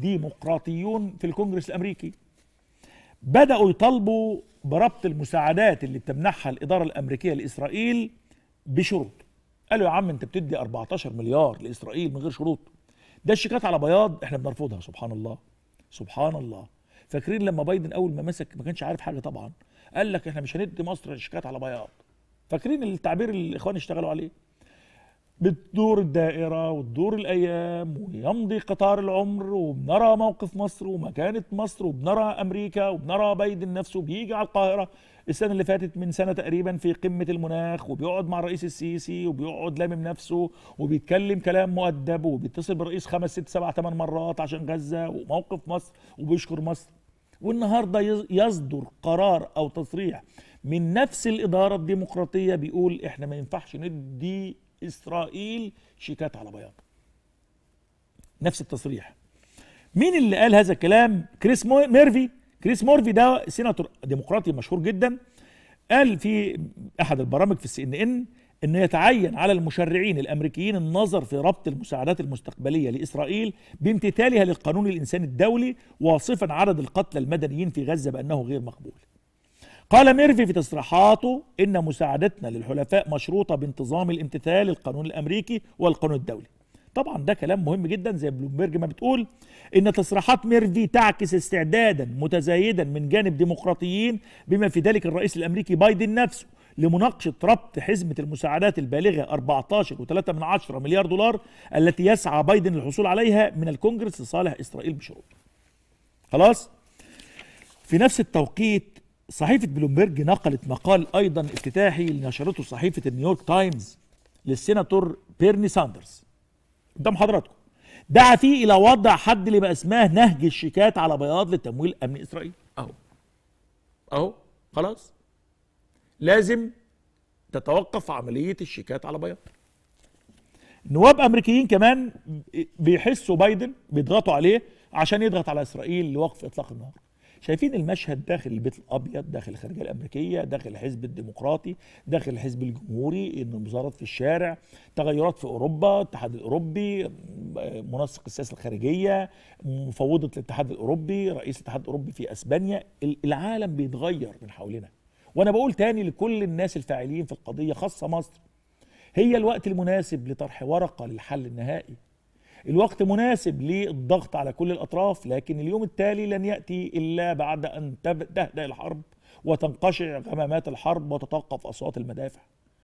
ديمقراطيون في الكونجرس الامريكي بداوا يطالبوا بربط المساعدات اللي بتمنحها الاداره الامريكيه لاسرائيل بشروط قالوا يا عم انت بتدي 14 مليار لاسرائيل من غير شروط ده الشيكات على بياض احنا بنرفضها سبحان الله سبحان الله فاكرين لما بايدن اول ما مسك ما كانش عارف حاجه طبعا قال لك احنا مش هندي مصر شيكات على بياض فاكرين التعبير اللي الاخوان اشتغلوا عليه بتدور الدائرة وتدور الأيام ويمضي قطار العمر وبنرى موقف مصر ومكانة مصر وبنرى أمريكا وبنرى بايدن نفسه بيجي على القاهرة السنة اللي فاتت من سنة تقريبا في قمة المناخ وبيقعد مع الرئيس السيسي وبيقعد لامم نفسه وبيتكلم كلام مؤدب وبيتصل بالرئيس خمس ست سبع ثمان مرات عشان غزة وموقف مصر وبيشكر مصر والنهاردة يصدر قرار أو تصريح من نفس الإدارة الديمقراطية بيقول إحنا ما ينفعش ندي إسرائيل شيكات على بياض نفس التصريح مين اللي قال هذا الكلام كريس ميرفي كريس مورفي ده سيناتور ديمقراطي مشهور جدا قال في احد البرامج في السي ان ان ان يتعين على المشرعين الامريكيين النظر في ربط المساعدات المستقبليه لاسرائيل بامتثالها للقانون الانساني الدولي واصفا عدد القتلى المدنيين في غزه بانه غير مقبول قال ميرفي في تصريحاته إن مساعدتنا للحلفاء مشروطة بانتظام الامتثال القانون الأمريكي والقانون الدولي طبعا ده كلام مهم جدا زي بلومبرج ما بتقول ان تصريحات ميرفي تعكس استعدادا متزايدا من جانب ديمقراطيين بما في ذلك الرئيس الامريكي بايدن نفسه لمناقشة ربط حزمة المساعدات البالغة 14.3 مليار دولار التي يسعى بايدن للحصول عليها من الكونجرس لصالح إسرائيل بشروط خلاص في نفس التوقيت صحيفة بلومبرج نقلت مقال أيضا افتتاحي نشرته صحيفة نيويورك تايمز للسيناتور بيرني ساندرز قدام حضراتكم دعا فيه إلى وضع حد لما اسماه نهج الشيكات على بياض لتمويل أمن إسرائيل أهو أهو خلاص لازم تتوقف عملية الشيكات على بياض نواب أمريكيين كمان بيحسوا بايدن بيضغطوا عليه عشان يضغط على إسرائيل لوقف إطلاق النار شايفين المشهد داخل البيت الابيض داخل الخارجيه الامريكيه داخل الحزب الديمقراطي داخل الحزب الجمهوري المظاهرات في الشارع تغيرات في اوروبا الاتحاد الاوروبي منسق السياسه الخارجيه مفوضه الاتحاد الاوروبي رئيس الاتحاد الاوروبي في اسبانيا العالم بيتغير من حولنا وانا بقول تاني لكل الناس الفاعلين في القضيه خاصه مصر هي الوقت المناسب لطرح ورقه للحل النهائي الوقت مناسب للضغط على كل الأطراف لكن اليوم التالي لن يأتي إلا بعد أن تهدأ الحرب وتنقشع غمامات الحرب وتتوقف أصوات المدافع